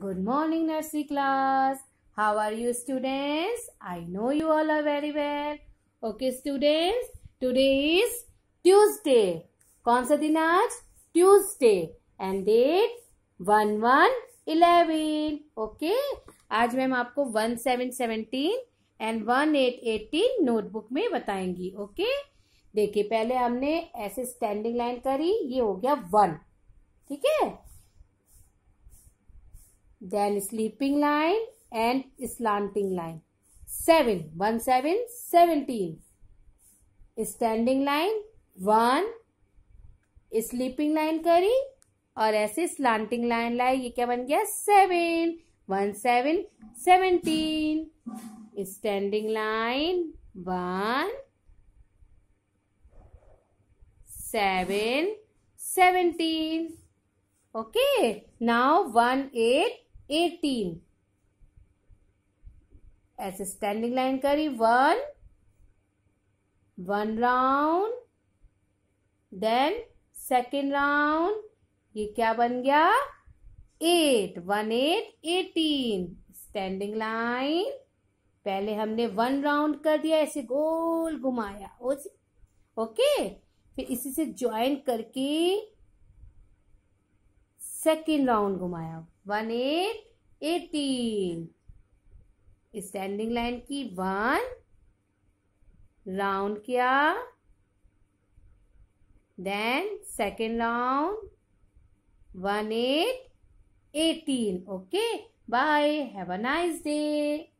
Good morning nursery class how are you students I know you all are very well okay students today is Tuesday कौन सा दिन आज Tuesday and date one one eleven okay आज ma'am आपको one seven seventeen and one eight eighteen notebook में बताएंगी okay देखिए पहले हमने ऐसे स्टैंडिंग लाइन करी ये हो गया वन ठीक है then sleeping line and slanting line. 7, 1, 7, 17. Standing line, 1. Sleeping line करी और ऐसे slanting line लाई ये क्या बन गया seven one seven seventeen standing line one seven seventeen okay now 1 8 eighteen ऐसे स्टैंडिंग लाइन करी one one round then second round ये क्या बन गया eight one eight eighteen standing line पहले हमने वन राउंड कर दिया ऐसे गोल घुमाया ओके फिर इसी से ज्वाइन करके सेकेंड राउंड घुमाया one eight eighteen standing line की वन राउंड किया then second round one eight eighteen okay bye have a nice day